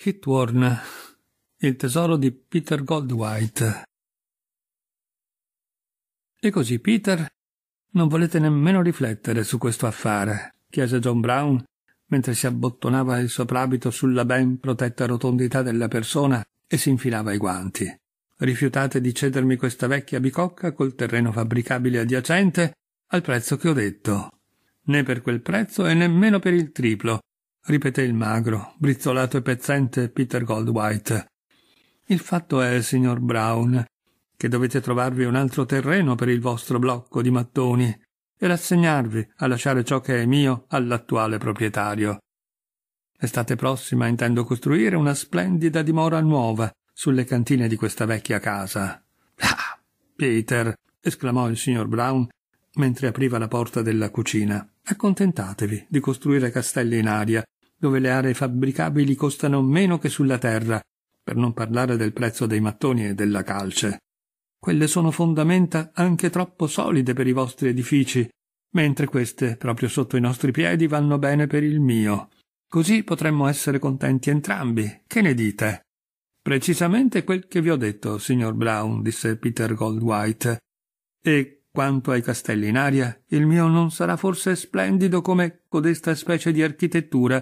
Hitworn, il tesoro di Peter Goldwhite. E così, Peter, non volete nemmeno riflettere su questo affare, chiese John Brown, mentre si abbottonava il soprabito sulla ben protetta rotondità della persona e si infilava i guanti. Rifiutate di cedermi questa vecchia bicocca col terreno fabbricabile adiacente al prezzo che ho detto. Né per quel prezzo e nemmeno per il triplo, ripeté il magro, brizzolato e pezzente Peter Goldwhite. Il fatto è, signor Brown, che dovete trovarvi un altro terreno per il vostro blocco di mattoni e rassegnarvi a lasciare ciò che è mio all'attuale proprietario. L'estate prossima intendo costruire una splendida dimora nuova sulle cantine di questa vecchia casa. Ah, Peter, esclamò il signor Brown mentre apriva la porta della cucina, accontentatevi di costruire castelli in aria dove le aree fabbricabili costano meno che sulla terra, per non parlare del prezzo dei mattoni e della calce. Quelle sono fondamenta anche troppo solide per i vostri edifici, mentre queste, proprio sotto i nostri piedi, vanno bene per il mio. Così potremmo essere contenti entrambi. Che ne dite? Precisamente quel che vi ho detto, signor Brown, disse Peter Goldwhite. E quanto ai castelli in aria, il mio non sarà forse splendido come codesta specie di architettura,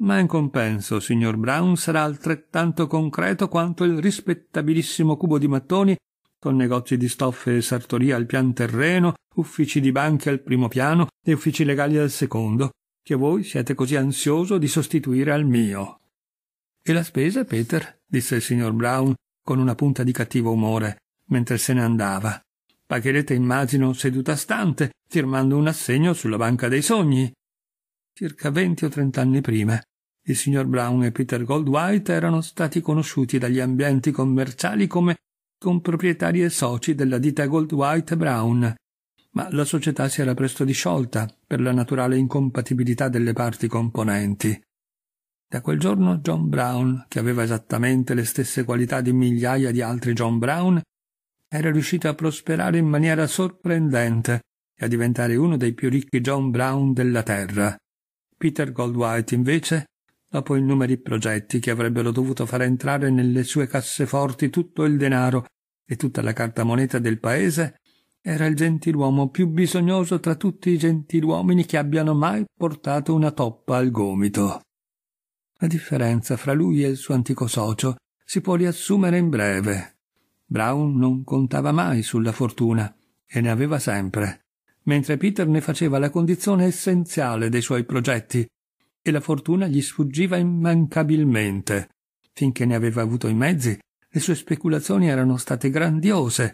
ma in compenso, signor Brown sarà altrettanto concreto quanto il rispettabilissimo cubo di mattoni con negozi di stoffe e sartoria al pian terreno, uffici di banche al primo piano e uffici legali al secondo, che voi siete così ansioso di sostituire al mio. E la spesa, Peter? disse il signor Brown con una punta di cattivo umore, mentre se ne andava. Pagherete, immagino, seduta stante, firmando un assegno sulla banca dei sogni. Circa venti o trent'anni prima, il signor Brown e Peter Goldwhite erano stati conosciuti dagli ambienti commerciali come comproprietari e soci della ditta Goldwhite Brown, ma la società si era presto disciolta per la naturale incompatibilità delle parti componenti. Da quel giorno John Brown, che aveva esattamente le stesse qualità di migliaia di altri John Brown, era riuscito a prosperare in maniera sorprendente e a diventare uno dei più ricchi John Brown della terra. Peter Goldwhite, invece, dopo i numeri progetti che avrebbero dovuto far entrare nelle sue casseforti tutto il denaro e tutta la carta moneta del paese, era il gentiluomo più bisognoso tra tutti i gentiluomini che abbiano mai portato una toppa al gomito. La differenza fra lui e il suo antico socio si può riassumere in breve. Brown non contava mai sulla fortuna e ne aveva sempre mentre Peter ne faceva la condizione essenziale dei suoi progetti, e la fortuna gli sfuggiva immancabilmente. Finché ne aveva avuto i mezzi, le sue speculazioni erano state grandiose,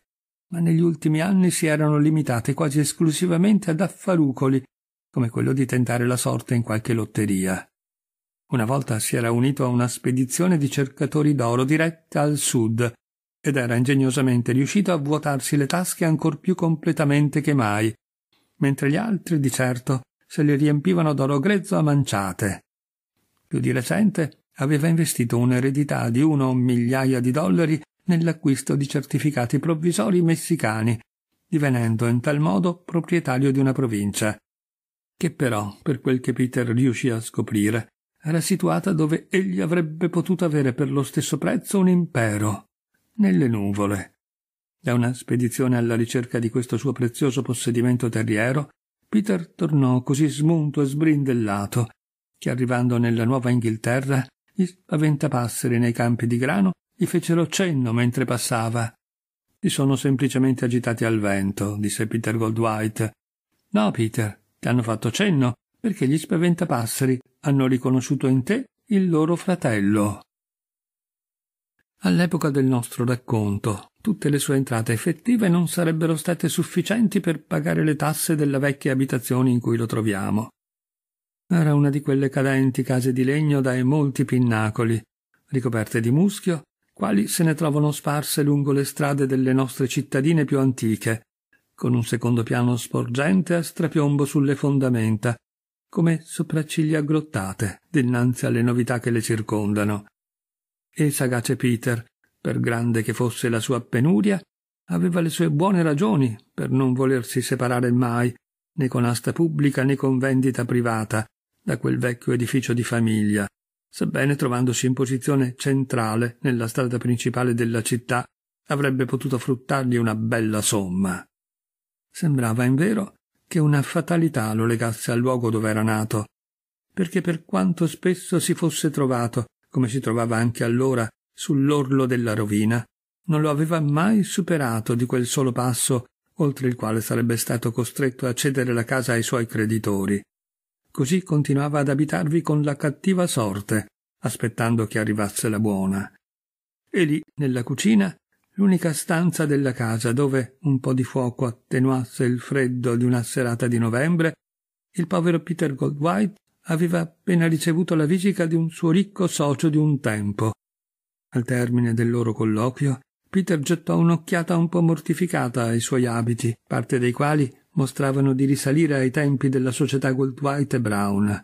ma negli ultimi anni si erano limitate quasi esclusivamente ad affarucoli, come quello di tentare la sorte in qualche lotteria. Una volta si era unito a una spedizione di cercatori d'oro diretta al sud ed era ingegnosamente riuscito a vuotarsi le tasche ancor più completamente che mai, mentre gli altri, di certo, se li riempivano d'oro grezzo a manciate. Più di recente aveva investito un'eredità di uno o migliaia di dollari nell'acquisto di certificati provvisori messicani, divenendo in tal modo proprietario di una provincia, che però, per quel che Peter riuscì a scoprire, era situata dove egli avrebbe potuto avere per lo stesso prezzo un impero, nelle nuvole. Da una spedizione alla ricerca di questo suo prezioso possedimento terriero, Peter tornò così smunto e sbrindellato che arrivando nella Nuova Inghilterra gli spaventapasseri nei campi di grano gli fecero cenno mentre passava. Ti sono semplicemente agitati al vento, disse Peter Goldwhite. No, Peter, ti hanno fatto cenno perché gli spaventapasseri hanno riconosciuto in te il loro fratello. All'epoca del nostro racconto, tutte le sue entrate effettive non sarebbero state sufficienti per pagare le tasse della vecchia abitazione in cui lo troviamo. Era una di quelle cadenti case di legno dai molti pinnacoli, ricoperte di muschio, quali se ne trovano sparse lungo le strade delle nostre cittadine più antiche, con un secondo piano sporgente a strapiombo sulle fondamenta, come sopracciglia aggrottate dinanzi alle novità che le circondano. E sagace Peter per grande che fosse la sua penuria, aveva le sue buone ragioni per non volersi separare mai, né con asta pubblica né con vendita privata, da quel vecchio edificio di famiglia, sebbene trovandosi in posizione centrale nella strada principale della città, avrebbe potuto fruttargli una bella somma. Sembrava invero che una fatalità lo legasse al luogo dove era nato, perché per quanto spesso si fosse trovato, come si trovava anche allora, sull'orlo della rovina, non lo aveva mai superato di quel solo passo oltre il quale sarebbe stato costretto a cedere la casa ai suoi creditori. Così continuava ad abitarvi con la cattiva sorte, aspettando che arrivasse la buona. E lì, nella cucina, l'unica stanza della casa dove un po di fuoco attenuasse il freddo di una serata di novembre, il povero Peter Goldwhite aveva appena ricevuto la visita di un suo ricco socio di un tempo, al termine del loro colloquio, Peter gettò un'occhiata un po' mortificata ai suoi abiti, parte dei quali mostravano di risalire ai tempi della società Goldwhite e Brown.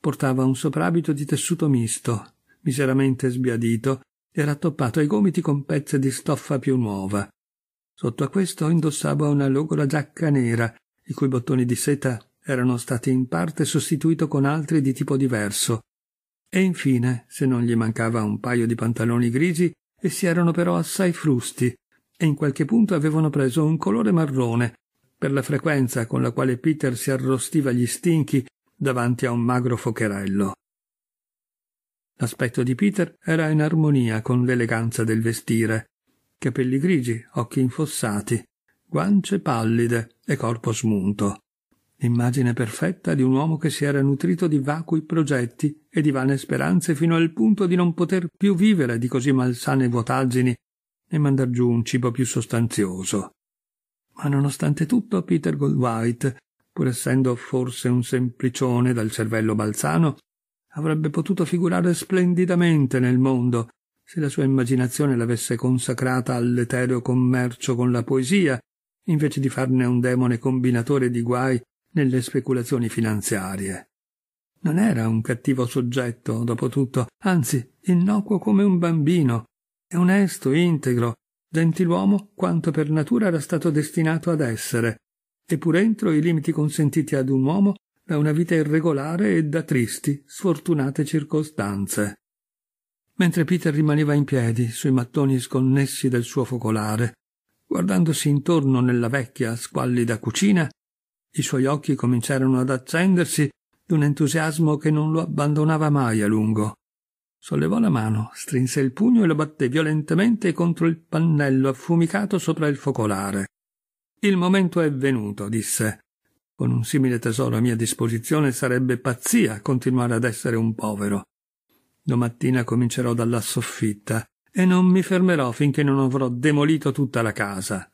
Portava un soprabito di tessuto misto, miseramente sbiadito e rattoppato ai gomiti con pezzi di stoffa più nuova. Sotto a questo indossava una logora giacca nera, i cui bottoni di seta erano stati in parte sostituiti con altri di tipo diverso, e infine, se non gli mancava un paio di pantaloni grigi, essi erano però assai frusti, e in qualche punto avevano preso un colore marrone, per la frequenza con la quale Peter si arrostiva gli stinchi davanti a un magro focherello. L'aspetto di Peter era in armonia con l'eleganza del vestire. Capelli grigi, occhi infossati, guance pallide e corpo smunto l'immagine perfetta di un uomo che si era nutrito di vacui progetti e di vane speranze fino al punto di non poter più vivere di così malsane vuotaggini e mandar giù un cibo più sostanzioso. Ma nonostante tutto Peter Goldwhite, pur essendo forse un semplicione dal cervello balzano, avrebbe potuto figurare splendidamente nel mondo se la sua immaginazione l'avesse consacrata all'etereo commercio con la poesia, invece di farne un demone combinatore di guai nelle speculazioni finanziarie. Non era un cattivo soggetto, dopo tutto, anzi innocuo come un bambino, e onesto, integro, gentiluomo quanto per natura era stato destinato ad essere, e pur entro i limiti consentiti ad un uomo da una vita irregolare e da tristi, sfortunate circostanze. Mentre Peter rimaneva in piedi sui mattoni sconnessi del suo focolare, guardandosi intorno nella vecchia squallida cucina, i suoi occhi cominciarono ad accendersi d'un entusiasmo che non lo abbandonava mai a lungo. Sollevò la mano, strinse il pugno e lo batté violentemente contro il pannello affumicato sopra il focolare. Il momento è venuto, disse. Con un simile tesoro a mia disposizione sarebbe pazzia continuare ad essere un povero. Domattina comincerò dalla soffitta e non mi fermerò finché non avrò demolito tutta la casa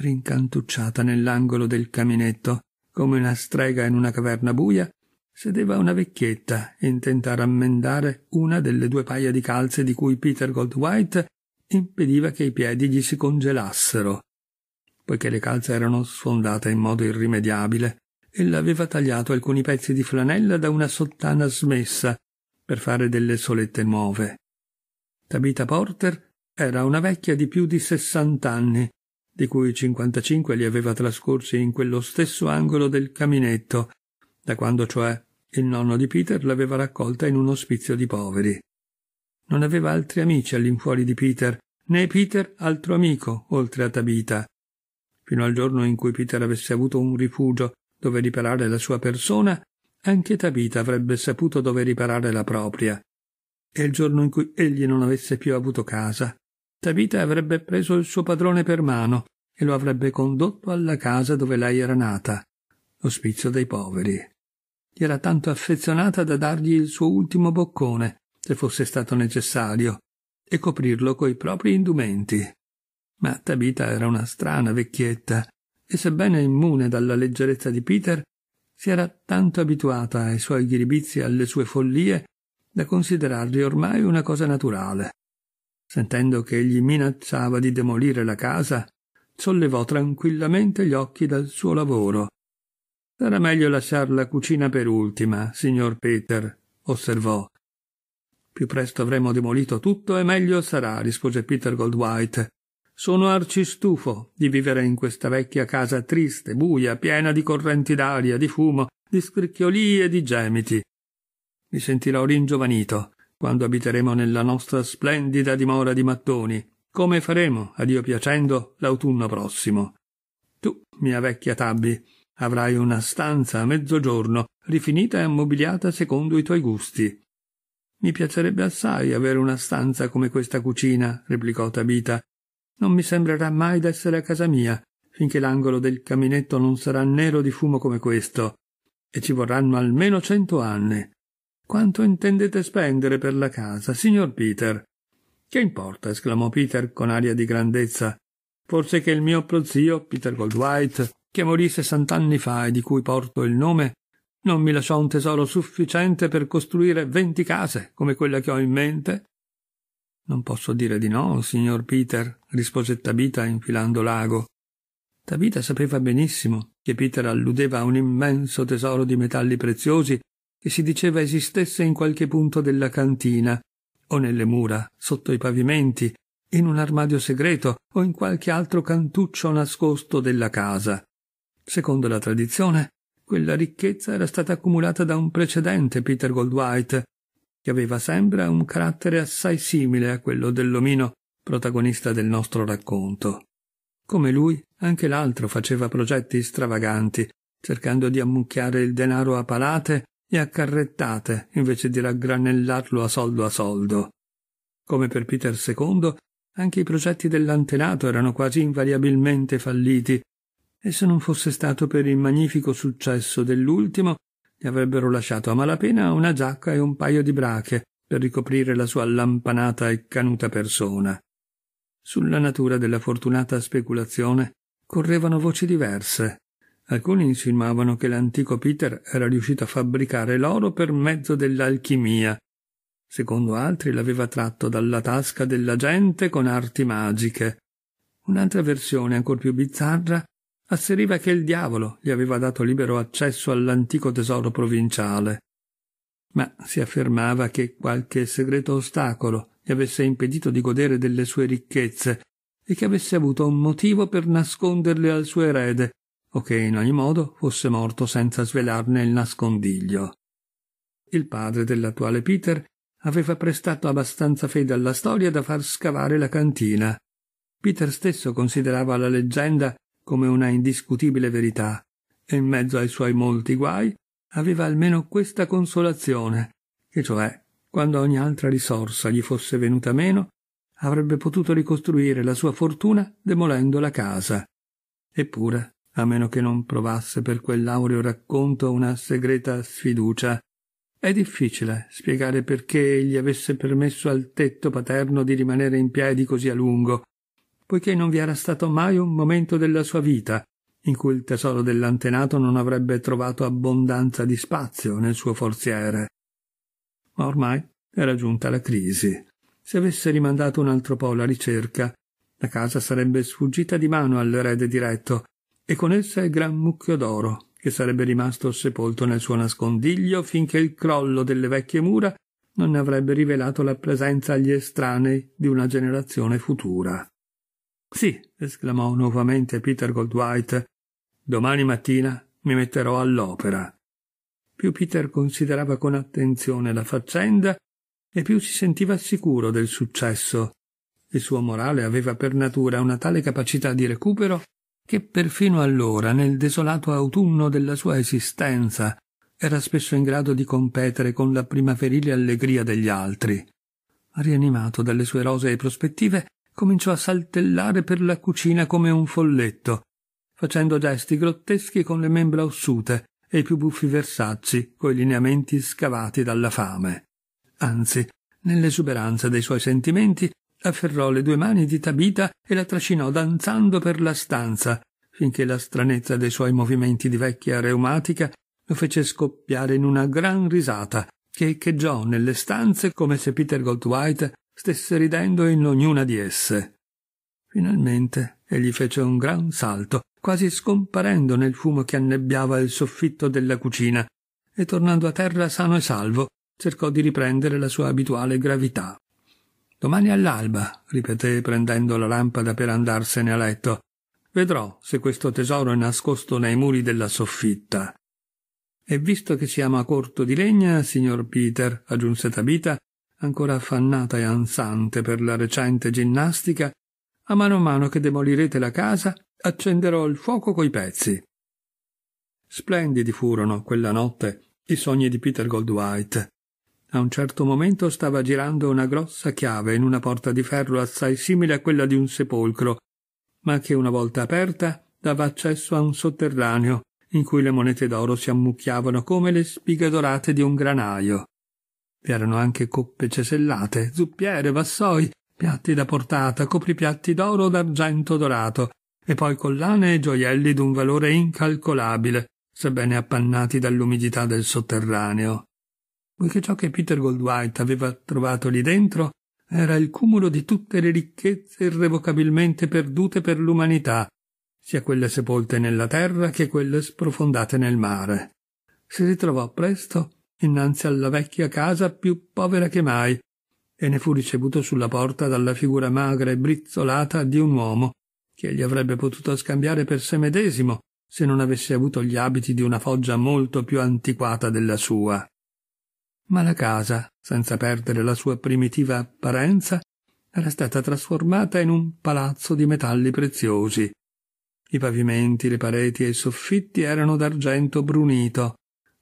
rincantucciata nell'angolo del caminetto, come una strega in una caverna buia, sedeva una vecchietta intenta a rammendare una delle due paia di calze di cui Peter Goldwhite impediva che i piedi gli si congelassero. Poiché le calze erano sfondate in modo irrimediabile, ella aveva tagliato alcuni pezzi di flanella da una sottana smessa per fare delle solette nuove. Tabita Porter era una vecchia di più di sessant'anni, di cui 55 li aveva trascorsi in quello stesso angolo del caminetto, da quando cioè il nonno di Peter l'aveva raccolta in un ospizio di poveri. Non aveva altri amici all'infuori di Peter, né Peter altro amico oltre a Tabita. Fino al giorno in cui Peter avesse avuto un rifugio dove riparare la sua persona, anche Tabita avrebbe saputo dove riparare la propria. E il giorno in cui egli non avesse più avuto casa, Tabita avrebbe preso il suo padrone per mano e lo avrebbe condotto alla casa dove lei era nata, l'ospizio dei poveri. Gli era tanto affezionata da dargli il suo ultimo boccone, se fosse stato necessario, e coprirlo coi propri indumenti. Ma Tabita era una strana vecchietta, e sebbene immune dalla leggerezza di Peter, si era tanto abituata ai suoi ghiribizi e alle sue follie da considerarli ormai una cosa naturale. Sentendo che egli minacciava di demolire la casa, sollevò tranquillamente gli occhi dal suo lavoro. Sarà meglio lasciar la cucina per ultima, signor Peter, osservò. Più presto avremo demolito tutto e meglio sarà, rispose Peter Goldwhite. Sono arcistufo di vivere in questa vecchia casa triste, buia, piena di correnti d'aria, di fumo, di scricchiolie e di gemiti. Mi sentirò ringiovanito quando abiteremo nella nostra splendida dimora di mattoni, come faremo, a Dio piacendo, l'autunno prossimo. Tu, mia vecchia Tabby, avrai una stanza a mezzogiorno, rifinita e ammobiliata secondo i tuoi gusti. Mi piacerebbe assai avere una stanza come questa cucina, replicò Tabita. Non mi sembrerà mai d'essere a casa mia, finché l'angolo del caminetto non sarà nero di fumo come questo, e ci vorranno almeno cento anni. Quanto intendete spendere per la casa, signor Peter? Che importa? esclamò Peter con aria di grandezza. Forse che il mio prozio, Peter Goldwhite, che morì sessant'anni fa e di cui porto il nome, non mi lasciò un tesoro sufficiente per costruire venti case come quella che ho in mente? Non posso dire di no, signor Peter, rispose Tabita infilando l'ago. Tabita sapeva benissimo che Peter alludeva a un immenso tesoro di metalli preziosi che si diceva esistesse in qualche punto della cantina, o nelle mura, sotto i pavimenti, in un armadio segreto o in qualche altro cantuccio nascosto della casa. Secondo la tradizione, quella ricchezza era stata accumulata da un precedente Peter Goldwhite, che aveva sempre un carattere assai simile a quello dell'omino protagonista del nostro racconto. Come lui, anche l'altro faceva progetti stravaganti, cercando di ammucchiare il denaro a palate e a carrettate invece di raggranellarlo a soldo a soldo. Come per Peter II, anche i progetti dell'antenato erano quasi invariabilmente falliti, e se non fosse stato per il magnifico successo dell'ultimo, gli avrebbero lasciato a malapena una giacca e un paio di brache per ricoprire la sua allampanata e canuta persona. Sulla natura della fortunata speculazione correvano voci diverse. Alcuni insinuavano che l'antico Peter era riuscito a fabbricare l'oro per mezzo dell'alchimia. Secondo altri l'aveva tratto dalla tasca della gente con arti magiche. Un'altra versione, ancor più bizzarra, asseriva che il diavolo gli aveva dato libero accesso all'antico tesoro provinciale. Ma si affermava che qualche segreto ostacolo gli avesse impedito di godere delle sue ricchezze e che avesse avuto un motivo per nasconderle al suo erede, o che in ogni modo fosse morto senza svelarne il nascondiglio. Il padre dell'attuale Peter aveva prestato abbastanza fede alla storia da far scavare la cantina. Peter stesso considerava la leggenda come una indiscutibile verità, e in mezzo ai suoi molti guai aveva almeno questa consolazione, che cioè, quando ogni altra risorsa gli fosse venuta meno, avrebbe potuto ricostruire la sua fortuna demolendo la casa. Eppure a meno che non provasse per quell'aureo racconto una segreta sfiducia. È difficile spiegare perché egli avesse permesso al tetto paterno di rimanere in piedi così a lungo, poiché non vi era stato mai un momento della sua vita in cui il tesoro dell'antenato non avrebbe trovato abbondanza di spazio nel suo forziere. Ma ormai era giunta la crisi. Se avesse rimandato un altro po' la ricerca, la casa sarebbe sfuggita di mano all'erede diretto e con essa il gran mucchio d'oro che sarebbe rimasto sepolto nel suo nascondiglio finché il crollo delle vecchie mura non ne avrebbe rivelato la presenza agli estranei di una generazione futura. Sì, esclamò nuovamente Peter Goldwhite, domani mattina mi metterò all'opera. Più Peter considerava con attenzione la faccenda e più si sentiva sicuro del successo. Il suo morale aveva per natura una tale capacità di recupero che perfino allora, nel desolato autunno della sua esistenza, era spesso in grado di competere con la primaverile allegria degli altri. Rianimato dalle sue rosee prospettive, cominciò a saltellare per la cucina come un folletto, facendo gesti grotteschi con le membra ossute e i più buffi versacci coi lineamenti scavati dalla fame. Anzi, nell'esuberanza dei suoi sentimenti, afferrò le due mani di Tabita e la trascinò danzando per la stanza, finché la stranezza dei suoi movimenti di vecchia reumatica lo fece scoppiare in una gran risata, che echeggiò nelle stanze come se Peter Goldthwaite stesse ridendo in ognuna di esse. Finalmente egli fece un gran salto, quasi scomparendo nel fumo che annebbiava il soffitto della cucina, e tornando a terra sano e salvo, cercò di riprendere la sua abituale gravità. Domani all'alba, ripeté prendendo la lampada per andarsene a letto. Vedrò se questo tesoro è nascosto nei muri della soffitta. E visto che siamo a corto di legna, signor Peter, aggiunse Tabita, ancora affannata e ansante per la recente ginnastica, a mano a mano che demolirete la casa, accenderò il fuoco coi pezzi. Splendidi furono, quella notte, i sogni di Peter Goldwhite. A un certo momento stava girando una grossa chiave in una porta di ferro assai simile a quella di un sepolcro, ma che una volta aperta dava accesso a un sotterraneo in cui le monete d'oro si ammucchiavano come le spighe dorate di un granaio. Vi erano anche coppe cesellate, zuppiere, vassoi, piatti da portata, copripiatti d'oro d'argento dorato, e poi collane e gioielli d'un valore incalcolabile, sebbene appannati dall'umidità del sotterraneo poiché ciò che Peter Goldwhite aveva trovato lì dentro era il cumulo di tutte le ricchezze irrevocabilmente perdute per l'umanità, sia quelle sepolte nella terra che quelle sprofondate nel mare. Si ritrovò presto innanzi alla vecchia casa più povera che mai, e ne fu ricevuto sulla porta dalla figura magra e brizzolata di un uomo che gli avrebbe potuto scambiare per sé medesimo se non avesse avuto gli abiti di una foggia molto più antiquata della sua ma la casa, senza perdere la sua primitiva apparenza, era stata trasformata in un palazzo di metalli preziosi. I pavimenti, le pareti e i soffitti erano d'argento brunito,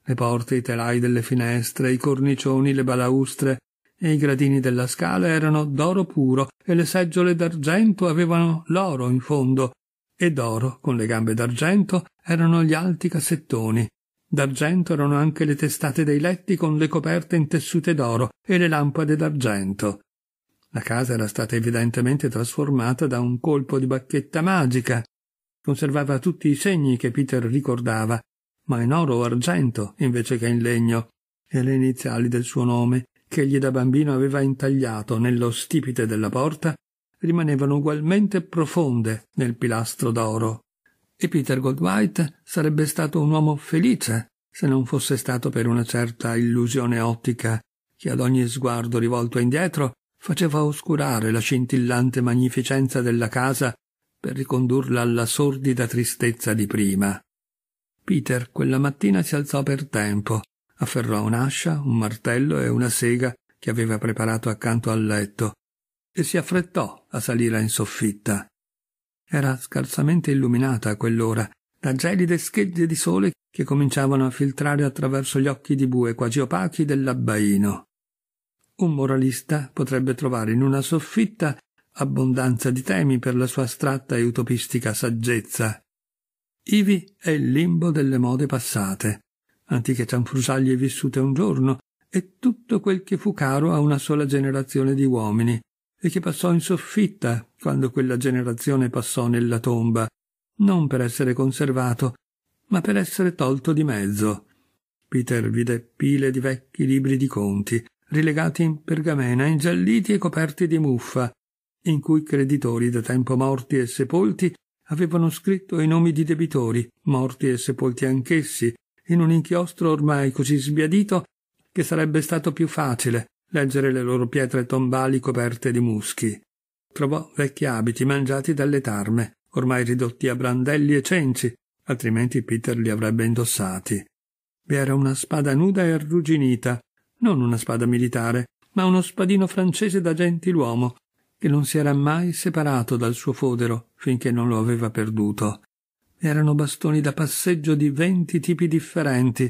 le porte, i telai delle finestre, i cornicioni, le balaustre e i gradini della scala erano d'oro puro e le seggiole d'argento avevano l'oro in fondo e d'oro, con le gambe d'argento, erano gli alti cassettoni, D'argento erano anche le testate dei letti con le coperte intessute d'oro e le lampade d'argento. La casa era stata evidentemente trasformata da un colpo di bacchetta magica. Conservava tutti i segni che Peter ricordava, ma in oro o argento invece che in legno, e le iniziali del suo nome, che egli da bambino aveva intagliato nello stipite della porta, rimanevano ugualmente profonde nel pilastro d'oro e Peter Goldwhite sarebbe stato un uomo felice se non fosse stato per una certa illusione ottica che ad ogni sguardo rivolto indietro faceva oscurare la scintillante magnificenza della casa per ricondurla alla sordida tristezza di prima. Peter quella mattina si alzò per tempo, afferrò un'ascia, un martello e una sega che aveva preparato accanto al letto e si affrettò a salire in soffitta era scarsamente illuminata a quell'ora da gelide schegge di sole che cominciavano a filtrare attraverso gli occhi di bue quasi opachi dell'abbaino. Un moralista potrebbe trovare in una soffitta abbondanza di temi per la sua astratta e utopistica saggezza. Ivi è il limbo delle mode passate, antiche cianfrusaglie vissute un giorno, e tutto quel che fu caro a una sola generazione di uomini, e che passò in soffitta quando quella generazione passò nella tomba, non per essere conservato, ma per essere tolto di mezzo. Peter vide pile di vecchi libri di conti, rilegati in pergamena, ingialliti e coperti di muffa, in cui creditori da tempo morti e sepolti avevano scritto i nomi di debitori, morti e sepolti anch'essi, in un inchiostro ormai così sbiadito che sarebbe stato più facile leggere le loro pietre tombali coperte di muschi. Trovò vecchi abiti mangiati dalle tarme, ormai ridotti a brandelli e cenci, altrimenti Peter li avrebbe indossati. Vi era una spada nuda e arrugginita, non una spada militare, ma uno spadino francese da gentiluomo, che non si era mai separato dal suo fodero finché non lo aveva perduto. Erano bastoni da passeggio di venti tipi differenti,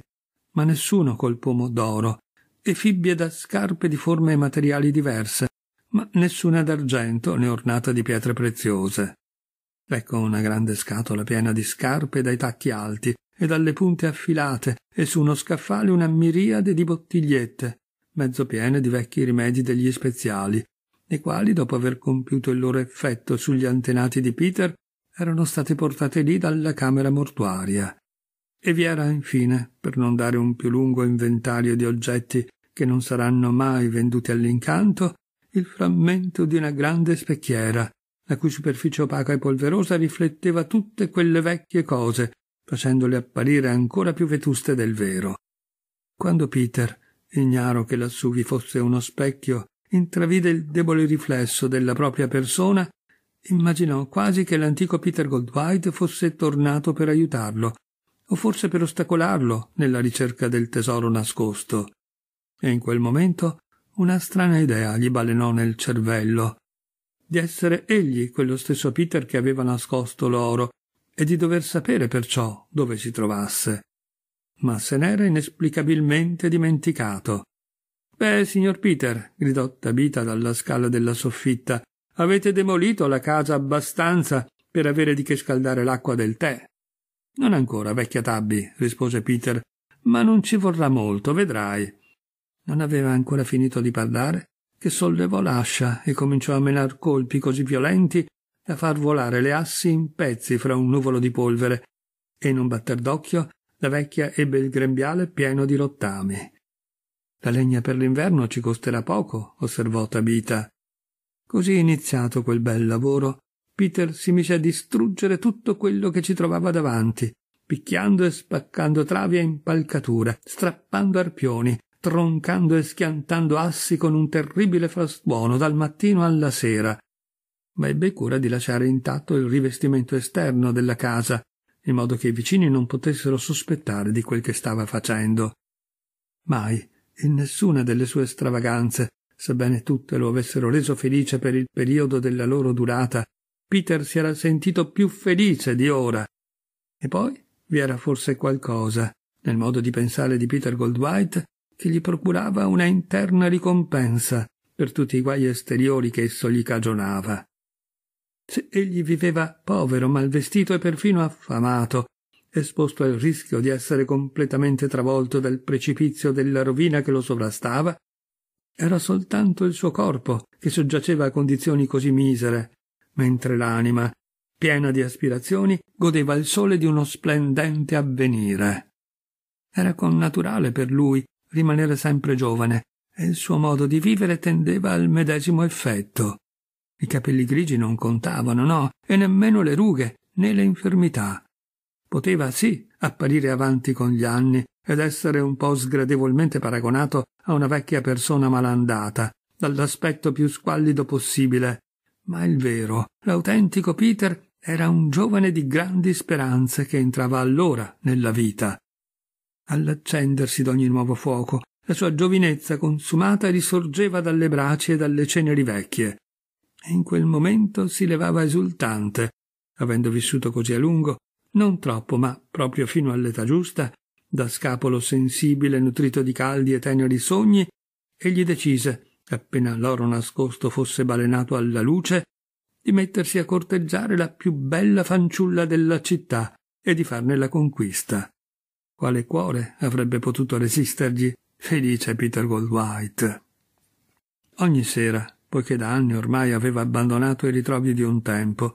ma nessuno col pomo d'oro, e fibbie da scarpe di forme e materiali diverse, ma nessuna d'argento né ornata di pietre preziose. Ecco una grande scatola piena di scarpe dai tacchi alti e dalle punte affilate e su uno scaffale una miriade di bottigliette, mezzo piene di vecchi rimedi degli speziali, le quali, dopo aver compiuto il loro effetto sugli antenati di Peter, erano state portate lì dalla camera mortuaria. E vi era, infine, per non dare un più lungo inventario di oggetti che non saranno mai venduti all'incanto, il frammento di una grande specchiera, la cui superficie opaca e polverosa rifletteva tutte quelle vecchie cose, facendole apparire ancora più vetuste del vero. Quando Peter, ignaro che lassù vi fosse uno specchio, intravide il debole riflesso della propria persona, immaginò quasi che l'antico Peter Goldwhite fosse tornato per aiutarlo, o forse per ostacolarlo nella ricerca del tesoro nascosto. E in quel momento una strana idea gli balenò nel cervello di essere egli quello stesso Peter che aveva nascosto l'oro e di dover sapere perciò dove si trovasse. Ma se n'era inesplicabilmente dimenticato. Beh, signor Peter, gridò Tabita dalla scala della soffitta, avete demolito la casa abbastanza per avere di che scaldare l'acqua del tè. Non ancora, vecchia Tabby, rispose Peter, ma non ci vorrà molto, vedrai. Non aveva ancora finito di parlare che sollevò l'ascia e cominciò a menar colpi così violenti da far volare le assi in pezzi fra un nuvolo di polvere, e in un batter d'occhio la vecchia ebbe il grembiale pieno di rottami. La legna per l'inverno ci costerà poco, osservò Tabita. Così iniziato quel bel lavoro, Peter si mise a distruggere tutto quello che ci trovava davanti, picchiando e spaccando travi e impalcature, strappando arpioni, troncando e schiantando assi con un terribile frastuono dal mattino alla sera. Ma ebbe cura di lasciare intatto il rivestimento esterno della casa, in modo che i vicini non potessero sospettare di quel che stava facendo. Mai, in nessuna delle sue stravaganze, sebbene tutte lo avessero reso felice per il periodo della loro durata, Peter si era sentito più felice di ora. E poi vi era forse qualcosa, nel modo di pensare di Peter Goldwhite, che gli procurava una interna ricompensa per tutti i guai esteriori che esso gli cagionava. Se egli viveva povero, malvestito e perfino affamato, esposto al rischio di essere completamente travolto dal precipizio della rovina che lo sovrastava, era soltanto il suo corpo che soggiaceva a condizioni così misere, mentre l'anima, piena di aspirazioni, godeva il sole di uno splendente avvenire. Era connaturale per lui rimanere sempre giovane, e il suo modo di vivere tendeva al medesimo effetto. I capelli grigi non contavano, no, e nemmeno le rughe, né le infermità. Poteva, sì, apparire avanti con gli anni ed essere un po sgradevolmente paragonato a una vecchia persona malandata, dall'aspetto più squallido possibile, ma il vero, l'autentico Peter era un giovane di grandi speranze che entrava allora nella vita. All'accendersi d'ogni nuovo fuoco, la sua giovinezza consumata risorgeva dalle braccia e dalle ceneri vecchie. E in quel momento si levava esultante, avendo vissuto così a lungo, non troppo, ma proprio fino all'età giusta, da scapolo sensibile nutrito di caldi e teneri sogni, egli decise appena l'oro nascosto fosse balenato alla luce, di mettersi a corteggiare la più bella fanciulla della città e di farne la conquista. Quale cuore avrebbe potuto resistergli, felice Peter Goldwhite? Ogni sera, poiché da anni ormai aveva abbandonato i ritrovi di un tempo,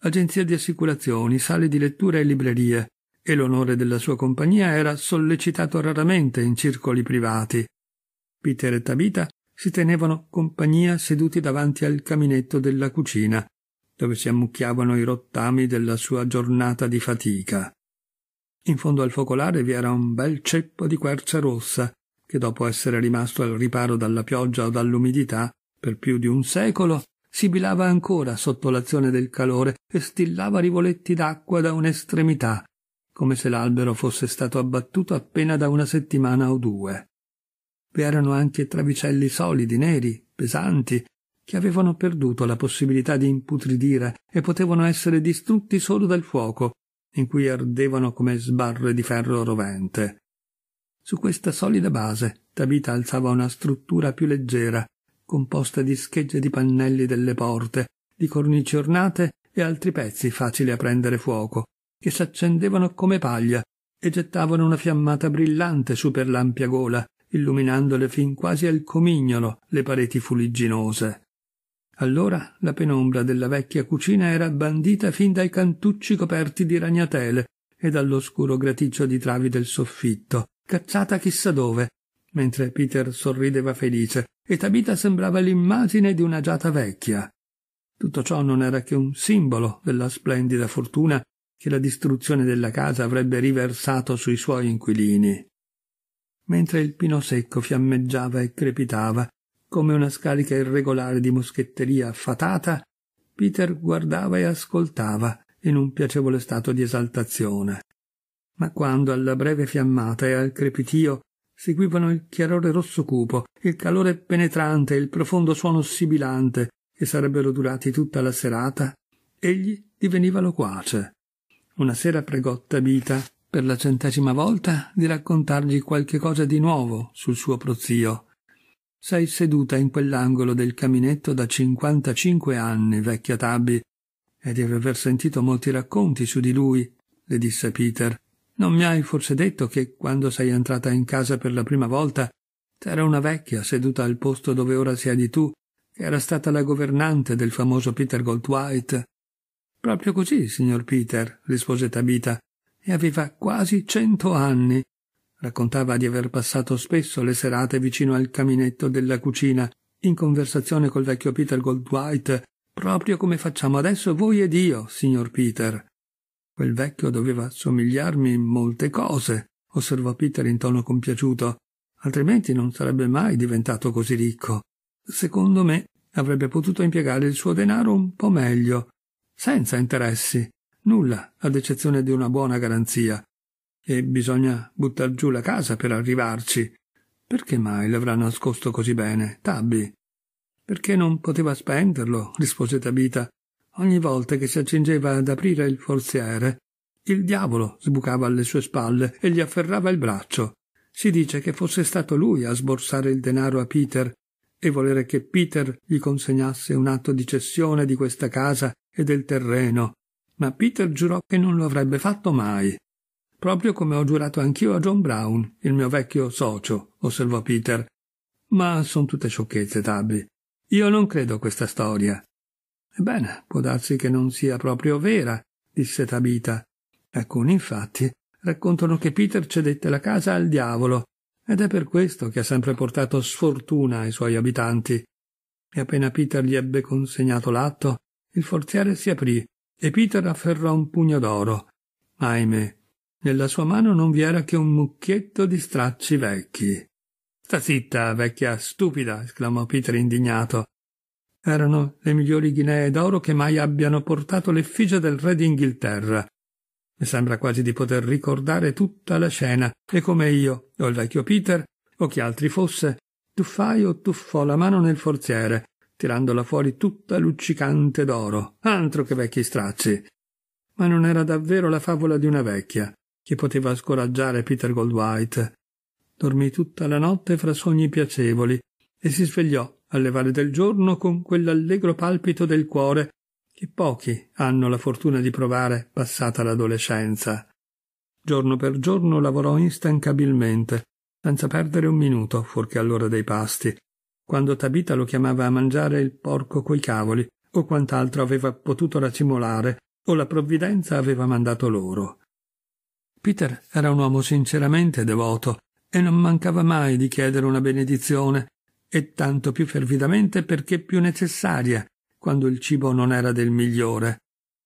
agenzie di assicurazioni, sale di lettura e librerie, e l'onore della sua compagnia era sollecitato raramente in circoli privati. Peter e Tabita si tenevano compagnia seduti davanti al caminetto della cucina, dove si ammucchiavano i rottami della sua giornata di fatica. In fondo al focolare vi era un bel ceppo di quercia rossa, che dopo essere rimasto al riparo dalla pioggia o dall'umidità per più di un secolo, sibilava ancora sotto l'azione del calore e stillava rivoletti d'acqua da un'estremità, come se l'albero fosse stato abbattuto appena da una settimana o due vi erano anche travicelli solidi, neri, pesanti, che avevano perduto la possibilità di imputridire e potevano essere distrutti solo dal fuoco, in cui ardevano come sbarre di ferro rovente. Su questa solida base Tabita alzava una struttura più leggera, composta di schegge di pannelli delle porte, di cornici ornate e altri pezzi facili a prendere fuoco, che s'accendevano come paglia e gettavano una fiammata brillante su per l'ampia gola, illuminandole fin quasi al comignolo le pareti fuligginose. Allora la penombra della vecchia cucina era bandita fin dai cantucci coperti di ragnatele e dall'oscuro graticcio di travi del soffitto, cacciata chissà dove, mentre Peter sorrideva felice e Tabita sembrava l'immagine di una giata vecchia. Tutto ciò non era che un simbolo della splendida fortuna che la distruzione della casa avrebbe riversato sui suoi inquilini mentre il pino secco fiammeggiava e crepitava come una scarica irregolare di moschetteria fatata, Peter guardava e ascoltava in un piacevole stato di esaltazione. Ma quando alla breve fiammata e al crepitio seguivano il chiarore rosso cupo, il calore penetrante e il profondo suono sibilante che sarebbero durati tutta la serata, egli diveniva loquace. Una sera pregò Tabita per la centesima volta, di raccontargli qualche cosa di nuovo sul suo prozio. Sei seduta in quell'angolo del caminetto da 55 anni, vecchia Tabby, e devi aver sentito molti racconti su di lui, le disse Peter. Non mi hai forse detto che quando sei entrata in casa per la prima volta c'era una vecchia seduta al posto dove ora siedi tu, che era stata la governante del famoso Peter Goldthwaite? Proprio così, signor Peter, rispose Tabita e aveva quasi cento anni. Raccontava di aver passato spesso le serate vicino al caminetto della cucina, in conversazione col vecchio Peter Goldwhite, proprio come facciamo adesso voi ed io, signor Peter. Quel vecchio doveva somigliarmi in molte cose, osservò Peter in tono compiaciuto, altrimenti non sarebbe mai diventato così ricco. Secondo me avrebbe potuto impiegare il suo denaro un po meglio, senza interessi nulla ad eccezione di una buona garanzia. E bisogna buttar giù la casa per arrivarci. Perché mai l'avrà nascosto così bene, Tabby? Perché non poteva spenderlo, rispose Tabita. Ogni volta che si accingeva ad aprire il forziere, il diavolo sbucava alle sue spalle e gli afferrava il braccio. Si dice che fosse stato lui a sborsare il denaro a Peter e volere che Peter gli consegnasse un atto di cessione di questa casa e del terreno ma Peter giurò che non lo avrebbe fatto mai. Proprio come ho giurato anch'io a John Brown, il mio vecchio socio, osservò Peter. Ma son tutte sciocchezze, Tabby. Io non credo a questa storia. Ebbene, può darsi che non sia proprio vera, disse Tabita. Alcuni, infatti, raccontano che Peter cedette la casa al diavolo, ed è per questo che ha sempre portato sfortuna ai suoi abitanti. E appena Peter gli ebbe consegnato l'atto, il forziere si aprì e Peter afferrò un pugno d'oro. Ahimè, nella sua mano non vi era che un mucchietto di stracci vecchi. Sta zitta, vecchia stupida, esclamò Peter indignato. Erano le migliori ghinee d'oro che mai abbiano portato l'effigie del re d'Inghilterra. Mi sembra quasi di poter ricordare tutta la scena e come io, o il vecchio Peter, o chi altri fosse, tuffai o tuffò la mano nel forziere tirandola fuori tutta luccicante d'oro, altro che vecchi stracci. Ma non era davvero la favola di una vecchia, che poteva scoraggiare Peter Goldwhite. Dormì tutta la notte fra sogni piacevoli e si svegliò alle levare del giorno con quell'allegro palpito del cuore che pochi hanno la fortuna di provare passata l'adolescenza. Giorno per giorno lavorò instancabilmente, senza perdere un minuto fuorché all'ora dei pasti, quando Tabita lo chiamava a mangiare il porco coi cavoli, o quant'altro aveva potuto racimolare, o la provvidenza aveva mandato loro. Peter era un uomo sinceramente devoto e non mancava mai di chiedere una benedizione, e tanto più fervidamente perché più necessaria, quando il cibo non era del migliore.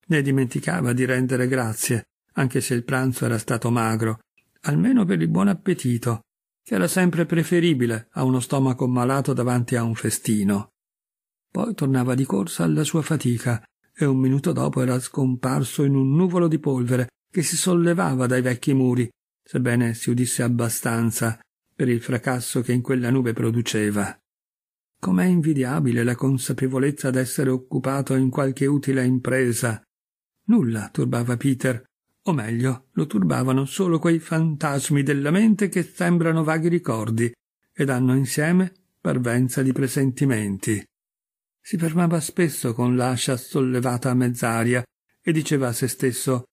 Ne dimenticava di rendere grazie, anche se il pranzo era stato magro, almeno per il buon appetito, che era sempre preferibile a uno stomaco malato davanti a un festino. Poi tornava di corsa alla sua fatica e un minuto dopo era scomparso in un nuvolo di polvere che si sollevava dai vecchi muri, sebbene si udisse abbastanza per il fracasso che in quella nube produceva. Com'è invidiabile la consapevolezza d'essere occupato in qualche utile impresa. Nulla turbava Peter o meglio, lo turbavano solo quei fantasmi della mente che sembrano vaghi ricordi ed hanno insieme parvenza di presentimenti. Si fermava spesso con l'ascia sollevata a mezz'aria e diceva a se stesso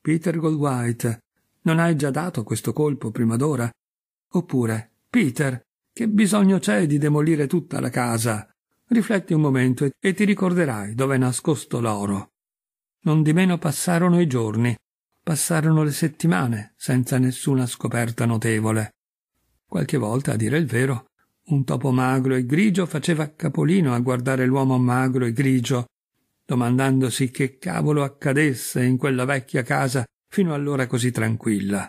Peter Goldwhite, non hai già dato questo colpo prima d'ora? Oppure Peter, che bisogno c'è di demolire tutta la casa? Rifletti un momento e ti ricorderai dove è nascosto l'oro. Non di meno passarono i giorni Passarono le settimane senza nessuna scoperta notevole. Qualche volta, a dire il vero, un topo magro e grigio faceva capolino a guardare l'uomo magro e grigio, domandandosi che cavolo accadesse in quella vecchia casa fino allora così tranquilla.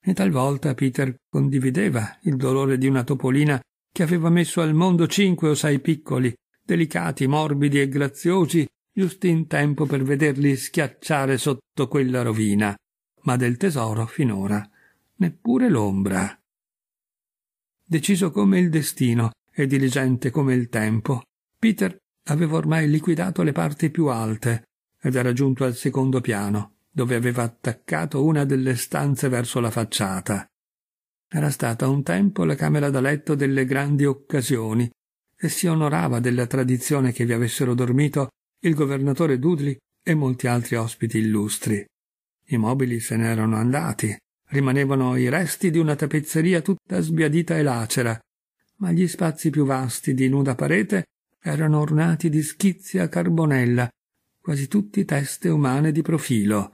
E talvolta Peter condivideva il dolore di una topolina che aveva messo al mondo cinque o sei piccoli, delicati, morbidi e graziosi, giusto in tempo per vederli schiacciare sotto quella rovina, ma del tesoro finora neppure l'ombra. Deciso come il destino e diligente come il tempo, Peter aveva ormai liquidato le parti più alte ed era giunto al secondo piano, dove aveva attaccato una delle stanze verso la facciata. Era stata un tempo la camera da letto delle grandi occasioni e si onorava della tradizione che vi avessero dormito il governatore Dudley e molti altri ospiti illustri. I mobili se n'erano andati, rimanevano i resti di una tappezzeria tutta sbiadita e lacera, ma gli spazi più vasti di nuda parete erano ornati di schizzi a carbonella, quasi tutti teste umane di profilo.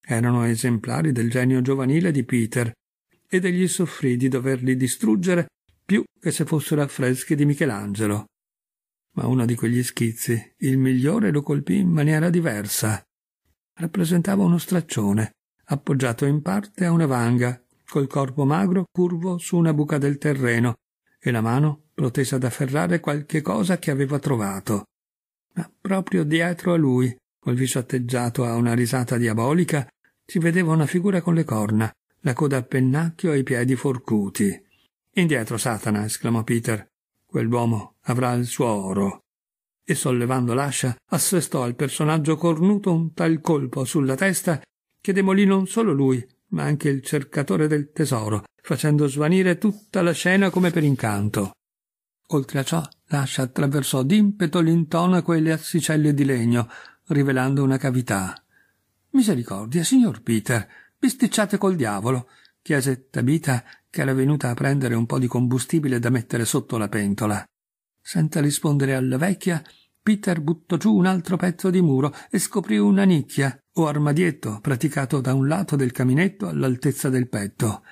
Erano esemplari del genio giovanile di Peter, ed egli soffrì di doverli distruggere più che se fossero affreschi di Michelangelo ma uno di quegli schizzi, il migliore, lo colpì in maniera diversa. Rappresentava uno straccione, appoggiato in parte a una vanga, col corpo magro curvo su una buca del terreno e la mano protesa ad afferrare qualche cosa che aveva trovato. Ma proprio dietro a lui, col viso atteggiato a una risata diabolica, si vedeva una figura con le corna, la coda a pennacchio e i piedi forcuti. Indietro, Satana! esclamò Peter. Quell'uomo avrà il suo oro. E sollevando l'ascia, assestò al personaggio cornuto un tal colpo sulla testa che demolì non solo lui, ma anche il cercatore del tesoro, facendo svanire tutta la scena come per incanto. Oltre a ciò, l'ascia attraversò d'impeto l'intonaco e le assicelle di legno, rivelando una cavità. Misericordia, signor Peter, bisticciate col diavolo, chiese Tabita, che era venuta a prendere un po' di combustibile da mettere sotto la pentola. Senza rispondere alla vecchia, Peter buttò giù un altro pezzo di muro e scoprì una nicchia o armadietto praticato da un lato del caminetto all'altezza del petto.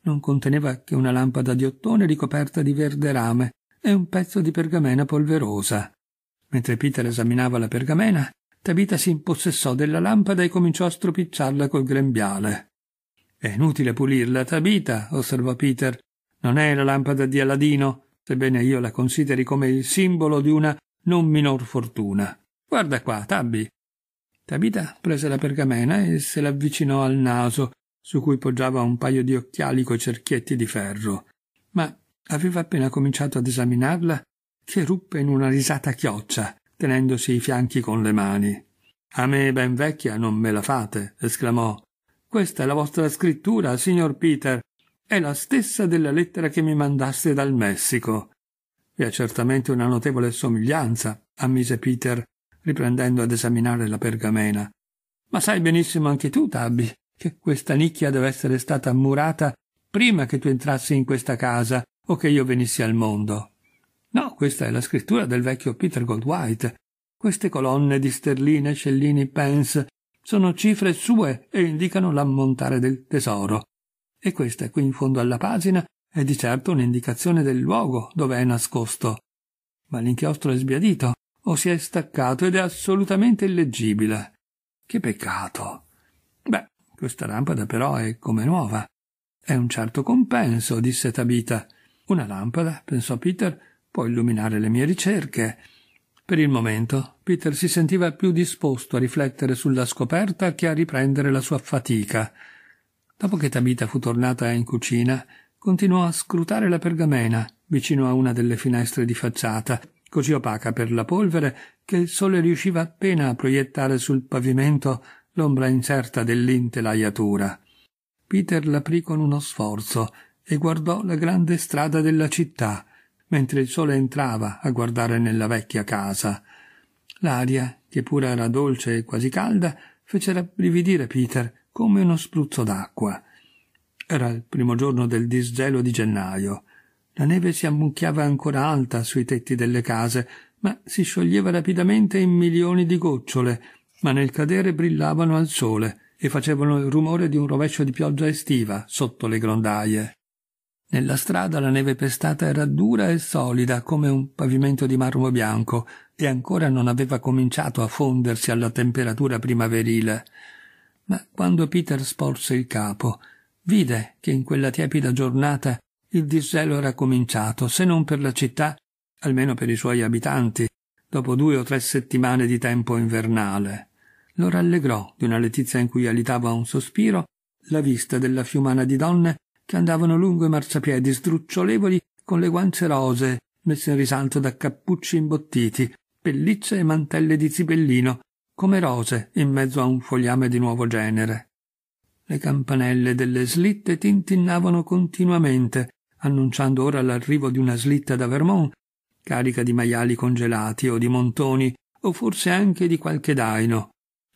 Non conteneva che una lampada di ottone ricoperta di verde rame e un pezzo di pergamena polverosa. Mentre Peter esaminava la pergamena, Tabita si impossessò della lampada e cominciò a stropicciarla col grembiale. È inutile pulirla, tabita, osservò Peter. Non è la lampada di Aladino, sebbene io la consideri come il simbolo di una non minor fortuna. Guarda qua, Tabby. Tabita prese la pergamena e se l'avvicinò al naso, su cui poggiava un paio di occhiali coi cerchietti di ferro. Ma aveva appena cominciato ad esaminarla che ruppe in una risata chioccia, tenendosi i fianchi con le mani. A me ben vecchia non me la fate, esclamò. Questa è la vostra scrittura, signor Peter. È la stessa della lettera che mi mandaste dal Messico. Vi ha certamente una notevole somiglianza, ammise Peter, riprendendo ad esaminare la pergamena. Ma sai benissimo anche tu, Tabby, che questa nicchia deve essere stata murata prima che tu entrassi in questa casa o che io venissi al mondo. No, questa è la scrittura del vecchio Peter Goldwhite. Queste colonne di sterline, scellini, pence sono cifre sue e indicano l'ammontare del tesoro. E questa qui in fondo alla pagina è di certo un'indicazione del luogo dove è nascosto. Ma l'inchiostro è sbiadito o si è staccato ed è assolutamente illeggibile. Che peccato. Beh, questa lampada però è come nuova. È un certo compenso, disse Tabita. Una lampada, pensò Peter, può illuminare le mie ricerche. Per il momento Peter si sentiva più disposto a riflettere sulla scoperta che a riprendere la sua fatica. Dopo che Tabita fu tornata in cucina, continuò a scrutare la pergamena vicino a una delle finestre di facciata, così opaca per la polvere che il sole riusciva appena a proiettare sul pavimento l'ombra incerta dell'intelaiatura. Peter l'aprì con uno sforzo e guardò la grande strada della città, mentre il sole entrava a guardare nella vecchia casa. L'aria, che pure era dolce e quasi calda, fece rabbrividire Peter come uno spruzzo d'acqua. Era il primo giorno del disgelo di gennaio. La neve si ammucchiava ancora alta sui tetti delle case, ma si scioglieva rapidamente in milioni di gocciole, ma nel cadere brillavano al sole e facevano il rumore di un rovescio di pioggia estiva sotto le grondaie. Nella strada la neve pestata era dura e solida come un pavimento di marmo bianco e ancora non aveva cominciato a fondersi alla temperatura primaverile. Ma quando Peter sporse il capo, vide che in quella tiepida giornata il disgelo era cominciato, se non per la città, almeno per i suoi abitanti, dopo due o tre settimane di tempo invernale. Lo rallegrò di una letizia in cui alitava un sospiro la vista della fiumana di donne che andavano lungo i marciapiedi sdrucciolevoli con le guance rosee messe in risalto da cappucci imbottiti, pellicce e mantelle di zibellino, come rose in mezzo a un fogliame di nuovo genere. Le campanelle delle slitte tintinnavano continuamente, annunciando ora l'arrivo di una slitta da Vermont, carica di maiali congelati o di montoni, o forse anche di qualche daino,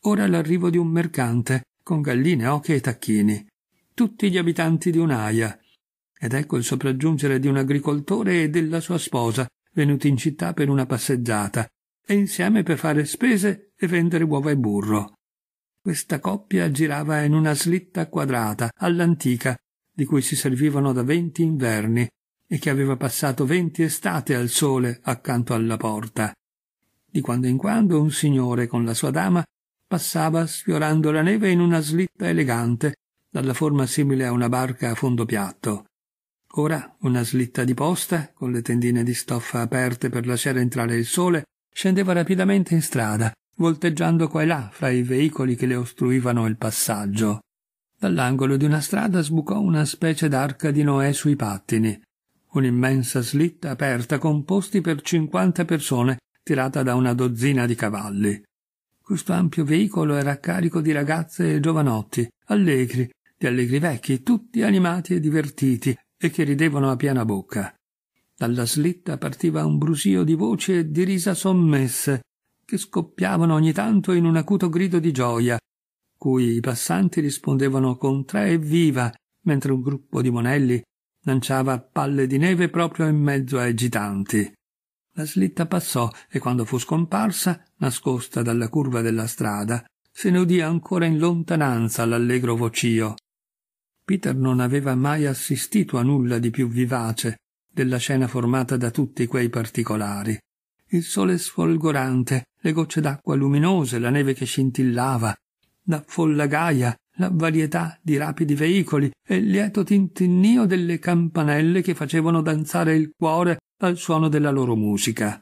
ora l'arrivo di un mercante, con galline, oche e tacchini tutti gli abitanti di Unaia. Ed ecco il sopraggiungere di un agricoltore e della sua sposa, venuti in città per una passeggiata, e insieme per fare spese e vendere uova e burro. Questa coppia girava in una slitta quadrata, all'antica, di cui si servivano da venti inverni, e che aveva passato venti estate al sole accanto alla porta. Di quando in quando un signore con la sua dama passava sfiorando la neve in una slitta elegante dalla forma simile a una barca a fondo piatto. Ora una slitta di posta, con le tendine di stoffa aperte per lasciare entrare il sole, scendeva rapidamente in strada, volteggiando qua e là fra i veicoli che le ostruivano il passaggio. Dall'angolo di una strada sbucò una specie d'arca di Noè sui pattini, un'immensa slitta aperta con posti per cinquanta persone tirata da una dozzina di cavalli. Questo ampio veicolo era carico di ragazze e giovanotti, allegri, di allegri vecchi, tutti animati e divertiti, e che ridevano a piena bocca. Dalla slitta partiva un brusio di voci e di risa sommesse, che scoppiavano ogni tanto in un acuto grido di gioia, cui i passanti rispondevano con tre e viva, mentre un gruppo di monelli lanciava palle di neve proprio in mezzo ai gitanti. La slitta passò e quando fu scomparsa, nascosta dalla curva della strada, se ne udì ancora in lontananza l'allegro vocio Peter non aveva mai assistito a nulla di più vivace della scena formata da tutti quei particolari. Il sole sfolgorante, le gocce d'acqua luminose, la neve che scintillava, la folla gaia, la varietà di rapidi veicoli e il lieto tintinnio delle campanelle che facevano danzare il cuore al suono della loro musica.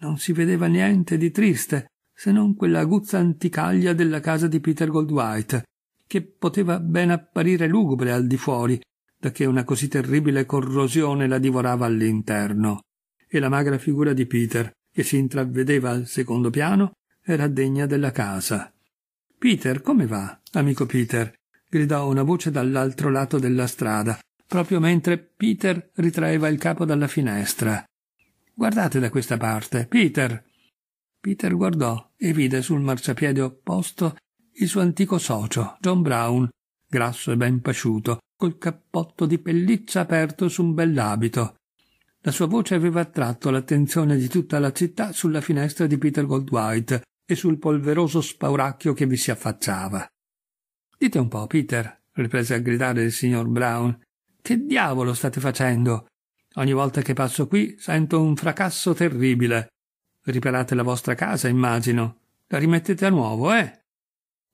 Non si vedeva niente di triste, se non quella aguzza anticaglia della casa di Peter Goldwhite, che poteva ben apparire lugubre al di fuori, da che una così terribile corrosione la divorava all'interno. E la magra figura di Peter, che si intravedeva al secondo piano, era degna della casa. Peter, come va, amico Peter? gridò una voce dall'altro lato della strada, proprio mentre Peter ritraeva il capo dalla finestra. Guardate da questa parte, Peter. Peter guardò e vide sul marciapiede opposto il suo antico socio, John Brown, grasso e ben pasciuto, col cappotto di pelliccia aperto su un bell'abito. La sua voce aveva attratto l'attenzione di tutta la città sulla finestra di Peter Goldwhite e sul polveroso spauracchio che vi si affacciava. Dite un po', Peter, riprese a gridare il signor Brown, che diavolo state facendo? Ogni volta che passo qui sento un fracasso terribile. Riparate la vostra casa, immagino. La rimettete a nuovo, eh?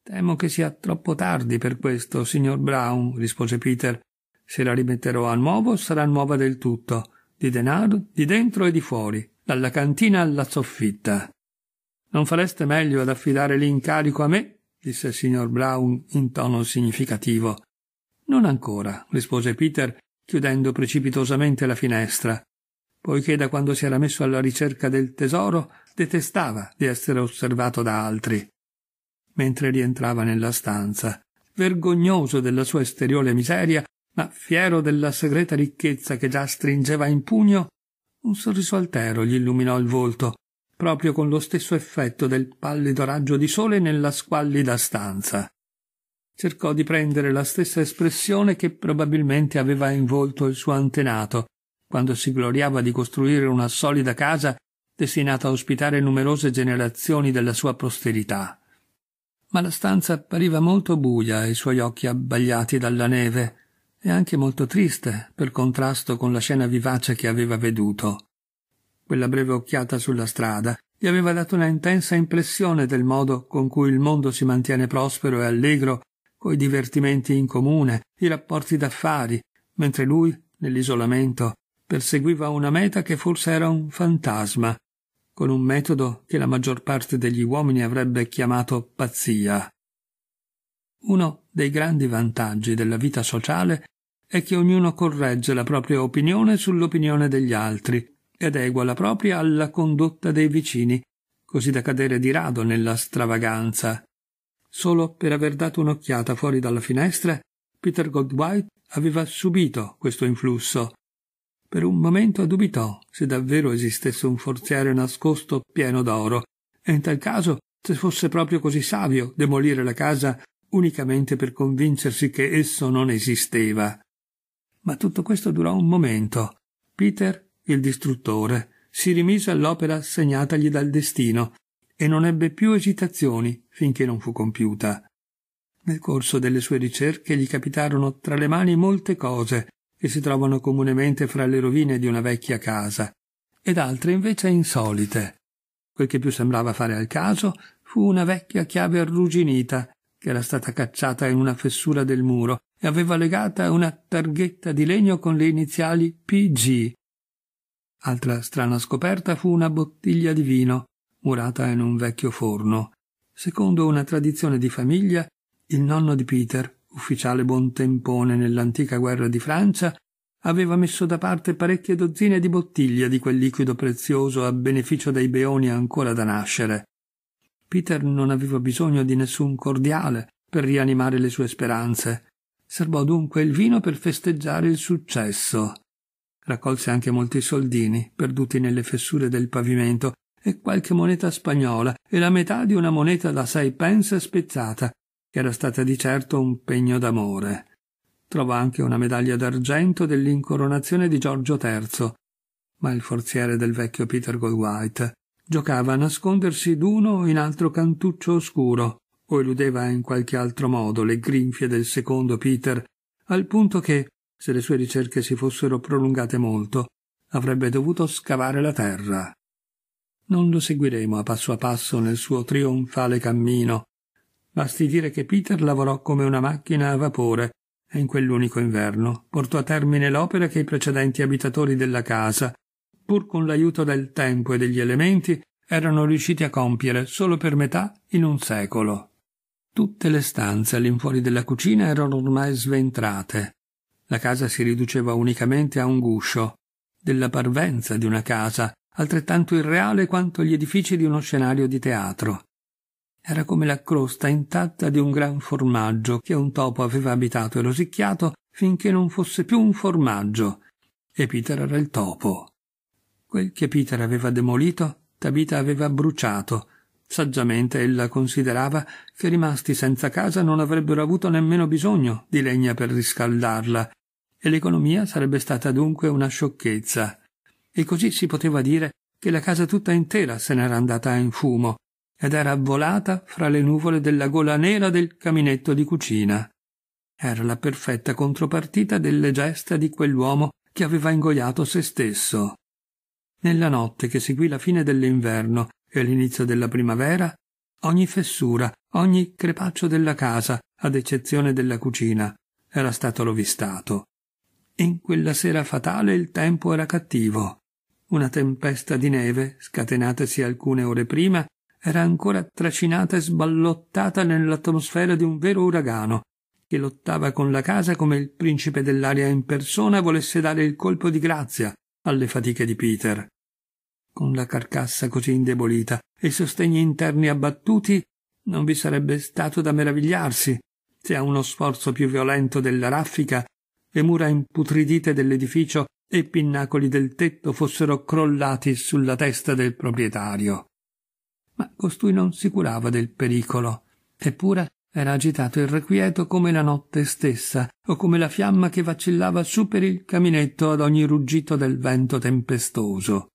Temo che sia troppo tardi per questo, signor Brown, rispose Peter. Se la rimetterò a nuovo sarà nuova del tutto, di denaro, di dentro e di fuori, dalla cantina alla soffitta. Non fareste meglio ad affidare l'incarico a me? disse il signor Brown in tono significativo. Non ancora, rispose Peter, chiudendo precipitosamente la finestra, poiché da quando si era messo alla ricerca del tesoro detestava di essere osservato da altri mentre rientrava nella stanza, vergognoso della sua esteriore miseria, ma fiero della segreta ricchezza che già stringeva in pugno, un sorriso altero gli illuminò il volto, proprio con lo stesso effetto del pallido raggio di sole nella squallida stanza. Cercò di prendere la stessa espressione che probabilmente aveva in volto il suo antenato, quando si gloriava di costruire una solida casa destinata a ospitare numerose generazioni della sua posterità ma la stanza appariva molto buia ai suoi occhi abbagliati dalla neve e anche molto triste per contrasto con la scena vivace che aveva veduto. Quella breve occhiata sulla strada gli aveva dato una intensa impressione del modo con cui il mondo si mantiene prospero e allegro coi divertimenti in comune, i rapporti d'affari, mentre lui, nell'isolamento, perseguiva una meta che forse era un fantasma con un metodo che la maggior parte degli uomini avrebbe chiamato pazzia. Uno dei grandi vantaggi della vita sociale è che ognuno corregge la propria opinione sull'opinione degli altri ed egua la propria alla condotta dei vicini, così da cadere di rado nella stravaganza. Solo per aver dato un'occhiata fuori dalla finestra, Peter Goldwhite aveva subito questo influsso per un momento dubitò se davvero esistesse un forziere nascosto pieno d'oro, e in tal caso se fosse proprio così savio demolire la casa unicamente per convincersi che esso non esisteva. Ma tutto questo durò un momento. Peter, il distruttore, si rimise all'opera assegnatagli dal destino e non ebbe più esitazioni finché non fu compiuta. Nel corso delle sue ricerche gli capitarono tra le mani molte cose che si trovano comunemente fra le rovine di una vecchia casa, ed altre invece insolite. Quel che più sembrava fare al caso fu una vecchia chiave arrugginita che era stata cacciata in una fessura del muro e aveva legata una targhetta di legno con le iniziali PG. Altra strana scoperta fu una bottiglia di vino murata in un vecchio forno. Secondo una tradizione di famiglia, il nonno di Peter ufficiale buontempone nell'antica guerra di Francia, aveva messo da parte parecchie dozzine di bottiglie di quel liquido prezioso a beneficio dei beoni ancora da nascere. Peter non aveva bisogno di nessun cordiale per rianimare le sue speranze. Servò dunque il vino per festeggiare il successo. Raccolse anche molti soldini, perduti nelle fessure del pavimento, e qualche moneta spagnola e la metà di una moneta da sei pence spezzata, che era stata di certo un pegno d'amore. Trova anche una medaglia d'argento dell'incoronazione di Giorgio III, ma il forziere del vecchio Peter Goldwhite giocava a nascondersi d'uno in altro cantuccio oscuro o eludeva in qualche altro modo le grinfie del secondo Peter, al punto che, se le sue ricerche si fossero prolungate molto, avrebbe dovuto scavare la terra. Non lo seguiremo a passo a passo nel suo trionfale cammino Basti dire che Peter lavorò come una macchina a vapore e in quell'unico inverno portò a termine l'opera che i precedenti abitatori della casa, pur con l'aiuto del tempo e degli elementi, erano riusciti a compiere solo per metà in un secolo. Tutte le stanze all'infuori della cucina erano ormai sventrate. La casa si riduceva unicamente a un guscio, della parvenza di una casa, altrettanto irreale quanto gli edifici di uno scenario di teatro. Era come la crosta intatta di un gran formaggio che un topo aveva abitato e rosicchiato finché non fosse più un formaggio. E Peter era il topo. Quel che Peter aveva demolito, Tabita aveva bruciato. Saggiamente ella considerava che rimasti senza casa non avrebbero avuto nemmeno bisogno di legna per riscaldarla, e l'economia sarebbe stata dunque una sciocchezza. E così si poteva dire che la casa tutta intera se n'era andata in fumo, ed era volata fra le nuvole della gola nera del caminetto di cucina. Era la perfetta contropartita delle gesta di quell'uomo che aveva ingoiato se stesso. Nella notte che seguì la fine dell'inverno e l'inizio della primavera, ogni fessura, ogni crepaccio della casa, ad eccezione della cucina, era stato rovistato. In quella sera fatale il tempo era cattivo. Una tempesta di neve, scatenatasi alcune ore prima, era ancora tracinata e sballottata nell'atmosfera di un vero uragano, che lottava con la casa come il principe dell'aria in persona volesse dare il colpo di grazia alle fatiche di Peter. Con la carcassa così indebolita e i sostegni interni abbattuti, non vi sarebbe stato da meravigliarsi se a uno sforzo più violento della raffica le mura imputridite dell'edificio e i pinnacoli del tetto fossero crollati sulla testa del proprietario ma costui non si curava del pericolo. Eppure era agitato e irrequieto come la notte stessa, o come la fiamma che vacillava su per il caminetto ad ogni ruggito del vento tempestoso.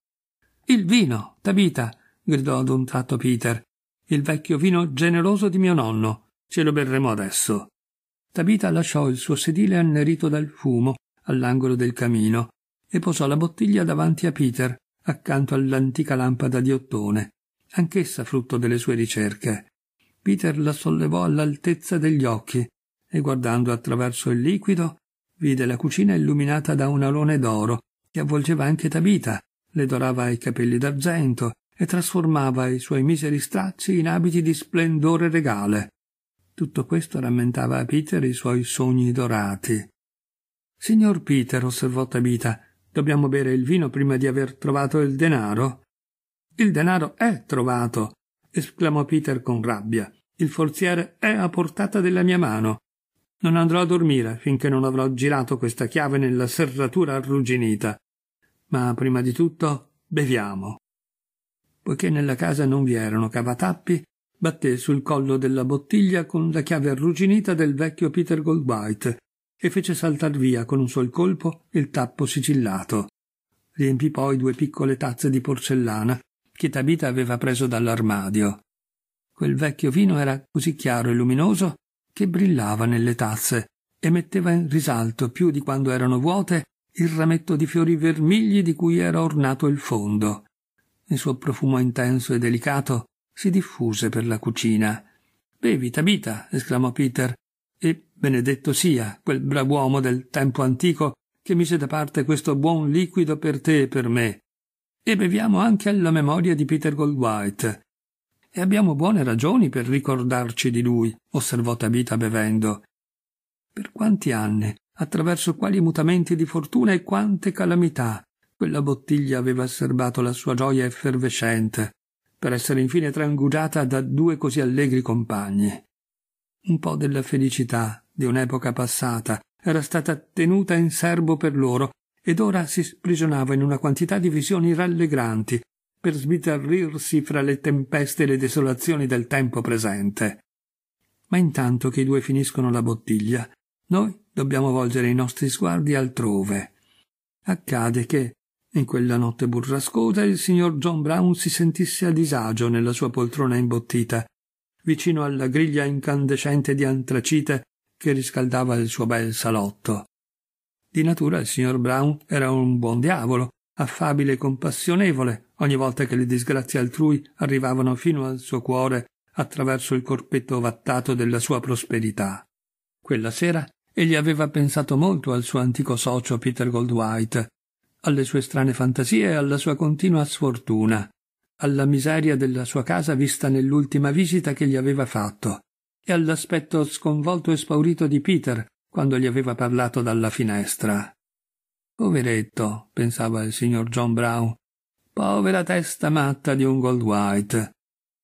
Il vino, Tabita! gridò ad un tratto Peter. Il vecchio vino generoso di mio nonno. Ce lo berremo adesso. Tabita lasciò il suo sedile annerito dal fumo all'angolo del camino e posò la bottiglia davanti a Peter, accanto all'antica lampada di ottone, anch'essa frutto delle sue ricerche. Peter la sollevò all'altezza degli occhi e guardando attraverso il liquido vide la cucina illuminata da un alone d'oro che avvolgeva anche Tabita, le dorava i capelli d'argento e trasformava i suoi miseri stracci in abiti di splendore regale. Tutto questo rammentava a Peter i suoi sogni dorati. Signor Peter, osservò Tabita, dobbiamo bere il vino prima di aver trovato il denaro? Il denaro è trovato, esclamò Peter con rabbia. Il forziere è a portata della mia mano. Non andrò a dormire finché non avrò girato questa chiave nella serratura arrugginita. Ma prima di tutto beviamo. Poiché nella casa non vi erano cavatappi, batté sul collo della bottiglia con la chiave arrugginita del vecchio Peter Goldbite e fece saltar via con un sol colpo il tappo sigillato. Riempì poi due piccole tazze di porcellana che Tabita aveva preso dall'armadio. Quel vecchio vino era così chiaro e luminoso che brillava nelle tazze e metteva in risalto più di quando erano vuote il rametto di fiori vermigli di cui era ornato il fondo. Il suo profumo intenso e delicato si diffuse per la cucina. Bevi, Tabita, esclamò Peter, e benedetto sia quel brav'uomo del tempo antico che mise da parte questo buon liquido per te e per me e beviamo anche alla memoria di Peter Goldwhite. E abbiamo buone ragioni per ricordarci di lui, osservò Tabita bevendo. Per quanti anni, attraverso quali mutamenti di fortuna e quante calamità, quella bottiglia aveva serbato la sua gioia effervescente, per essere infine trangugiata da due così allegri compagni. Un po' della felicità di un'epoca passata era stata tenuta in serbo per loro ed ora si sprigionava in una quantità di visioni rallegranti per sbizzarrirsi fra le tempeste e le desolazioni del tempo presente. Ma intanto che i due finiscono la bottiglia, noi dobbiamo volgere i nostri sguardi altrove. Accade che, in quella notte burrascosa, il signor John Brown si sentisse a disagio nella sua poltrona imbottita, vicino alla griglia incandescente di antracite che riscaldava il suo bel salotto. Di natura il signor Brown era un buon diavolo, affabile e compassionevole, ogni volta che le disgrazie altrui arrivavano fino al suo cuore attraverso il corpetto ovattato della sua prosperità. Quella sera egli aveva pensato molto al suo antico socio Peter Goldwhite, alle sue strane fantasie e alla sua continua sfortuna, alla miseria della sua casa vista nell'ultima visita che gli aveva fatto, e all'aspetto sconvolto e spaurito di Peter quando gli aveva parlato dalla finestra. Poveretto, pensava il signor John Brown, povera testa matta di un Goldwhite.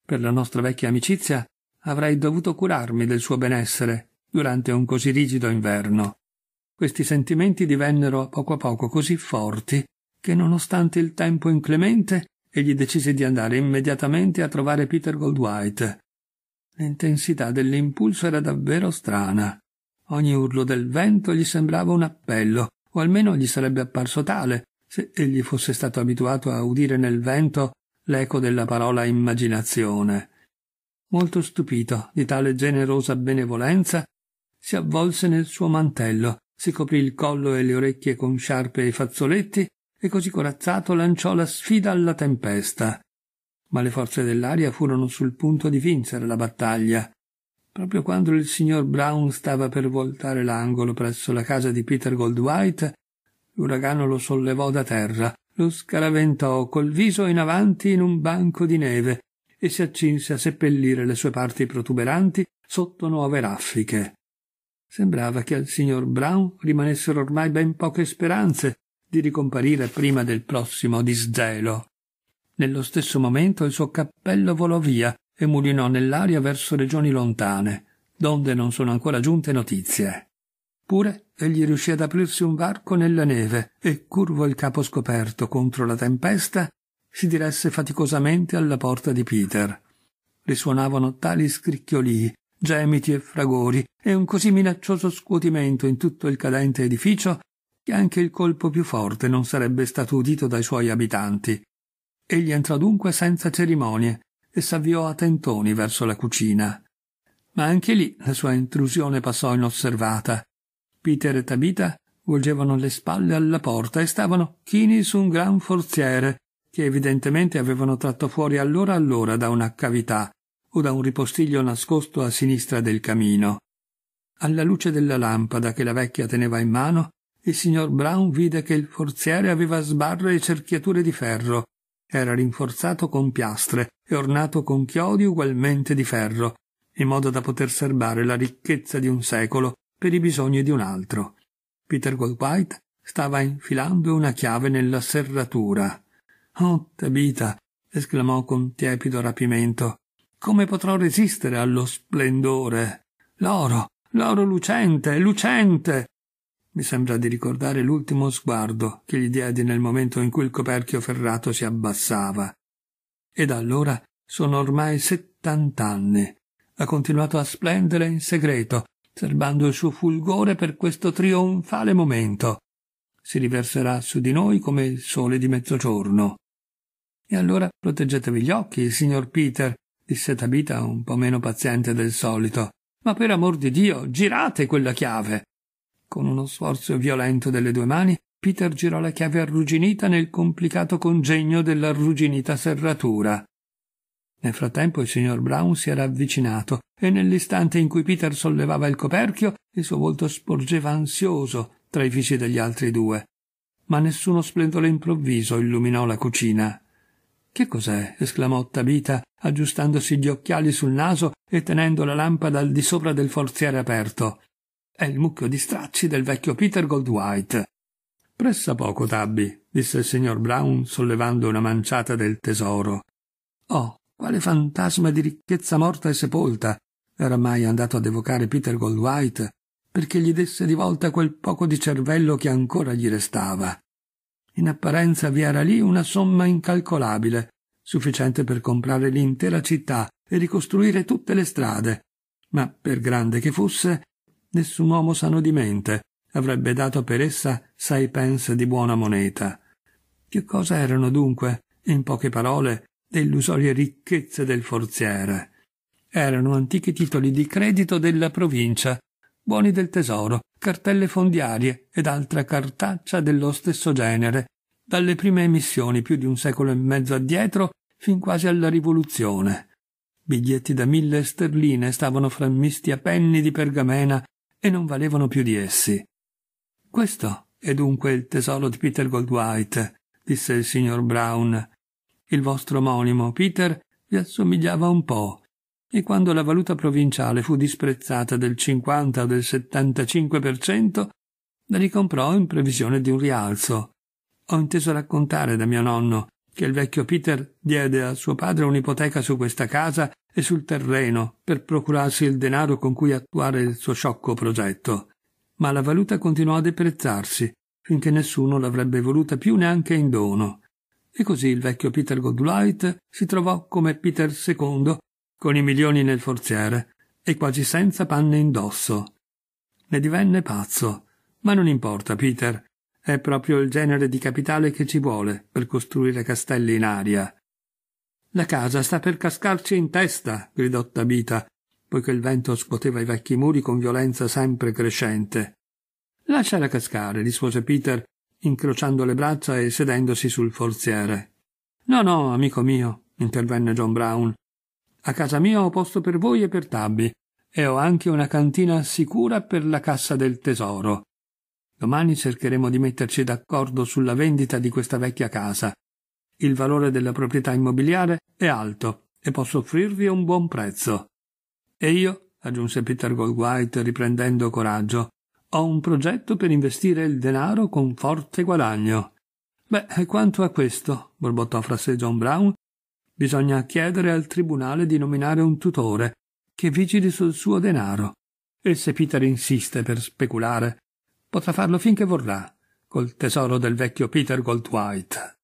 Per la nostra vecchia amicizia avrei dovuto curarmi del suo benessere durante un così rigido inverno. Questi sentimenti divennero a poco a poco così forti che nonostante il tempo inclemente egli decise di andare immediatamente a trovare Peter Goldwhite. L'intensità dell'impulso era davvero strana. Ogni urlo del vento gli sembrava un appello, o almeno gli sarebbe apparso tale, se egli fosse stato abituato a udire nel vento l'eco della parola immaginazione. Molto stupito di tale generosa benevolenza, si avvolse nel suo mantello, si coprì il collo e le orecchie con sciarpe e fazzoletti, e così corazzato lanciò la sfida alla tempesta. Ma le forze dell'aria furono sul punto di vincere la battaglia. Proprio quando il signor Brown stava per voltare l'angolo presso la casa di Peter Goldwhite, l'uragano lo sollevò da terra, lo scaraventò col viso in avanti in un banco di neve e si accinse a seppellire le sue parti protuberanti sotto nuove raffiche. Sembrava che al signor Brown rimanessero ormai ben poche speranze di ricomparire prima del prossimo disgelo. Nello stesso momento il suo cappello volò via e mulinò nell'aria verso regioni lontane, donde non sono ancora giunte notizie. Pure egli riuscì ad aprirsi un varco nella neve e, curvo il capo scoperto contro la tempesta, si diresse faticosamente alla porta di Peter. Risuonavano tali scricchiolii, gemiti e fragori e un così minaccioso scuotimento in tutto il cadente edificio che anche il colpo più forte non sarebbe stato udito dai suoi abitanti. Egli entrò dunque senza cerimonie e s'avviò a tentoni verso la cucina. Ma anche lì la sua intrusione passò inosservata. Peter e Tabita volgevano le spalle alla porta e stavano chini su un gran forziere che evidentemente avevano tratto fuori allora allora da una cavità o da un ripostiglio nascosto a sinistra del camino. Alla luce della lampada che la vecchia teneva in mano, il signor Brown vide che il forziere aveva sbarre e cerchiature di ferro era rinforzato con piastre e ornato con chiodi ugualmente di ferro, in modo da poter serbare la ricchezza di un secolo per i bisogni di un altro. Peter Goldwhite stava infilando una chiave nella serratura. Oh, Tabita! esclamò con tiepido rapimento. Come potrò resistere allo splendore? L'oro, l'oro lucente, lucente! Mi sembra di ricordare l'ultimo sguardo che gli diedi nel momento in cui il coperchio ferrato si abbassava. E da allora sono ormai settant'anni. Ha continuato a splendere in segreto, serbando il suo fulgore per questo trionfale momento. Si riverserà su di noi come il sole di mezzogiorno. E allora proteggetevi gli occhi, signor Peter, disse Tabita un po meno paziente del solito. Ma per amor di Dio, girate quella chiave. Con uno sforzo violento delle due mani, Peter girò la chiave arrugginita nel complicato congegno dell'arrugginita serratura. Nel frattempo il signor Brown si era avvicinato e nell'istante in cui Peter sollevava il coperchio il suo volto sporgeva ansioso tra i visi degli altri due. Ma nessuno splendore improvviso illuminò la cucina. Che cos'è? esclamò Tabita, aggiustandosi gli occhiali sul naso e tenendo la lampada al di sopra del forziere aperto è il mucchio di stracci del vecchio Peter Goldwhite. Pressa poco, Tabby, disse il signor Brown sollevando una manciata del tesoro. Oh, quale fantasma di ricchezza morta e sepolta era mai andato ad evocare Peter Goldwhite perché gli desse di volta quel poco di cervello che ancora gli restava. In apparenza vi era lì una somma incalcolabile, sufficiente per comprare l'intera città e ricostruire tutte le strade, ma per grande che fosse, nessun uomo sano di mente avrebbe dato per essa sei pence di buona moneta. Che cosa erano dunque, in poche parole, le illusorie ricchezze del forziere? Erano antichi titoli di credito della provincia, buoni del tesoro, cartelle fondiarie ed altra cartaccia dello stesso genere, dalle prime emissioni più di un secolo e mezzo addietro fin quasi alla rivoluzione. Biglietti da mille sterline stavano frammisti a penni di pergamena e non valevano più di essi. Questo è dunque il tesoro di Peter Goldwhite, disse il signor Brown. Il vostro omonimo Peter vi assomigliava un po', e quando la valuta provinciale fu disprezzata del 50 o del 75 la ricomprò in previsione di un rialzo. Ho inteso raccontare da mio nonno che il vecchio Peter diede a suo padre un'ipoteca su questa casa e sul terreno per procurarsi il denaro con cui attuare il suo sciocco progetto. Ma la valuta continuò a deprezzarsi finché nessuno l'avrebbe voluta più neanche in dono. E così il vecchio Peter Godlight si trovò come Peter II, con i milioni nel forziere e quasi senza panne indosso. Ne divenne pazzo. Ma non importa, Peter, è proprio il genere di capitale che ci vuole per costruire castelli in aria. La casa sta per cascarci in testa, gridò Tabita, poiché il vento scuoteva i vecchi muri con violenza sempre crescente. Lasciala cascare, rispose Peter, incrociando le braccia e sedendosi sul forziere. No, no, amico mio, intervenne John Brown. A casa mia ho posto per voi e per Tabby, e ho anche una cantina sicura per la cassa del tesoro. Domani cercheremo di metterci d'accordo sulla vendita di questa vecchia casa. Il valore della proprietà immobiliare è alto e posso offrirvi un buon prezzo. E io, aggiunse Peter Goldwhite riprendendo coraggio, ho un progetto per investire il denaro con forte guadagno. Beh, quanto a questo, borbottò fra sé John Brown, bisogna chiedere al tribunale di nominare un tutore che vigili sul suo denaro. E se Peter insiste per speculare, Potrà farlo finché vorrà, col tesoro del vecchio Peter Goldthwait.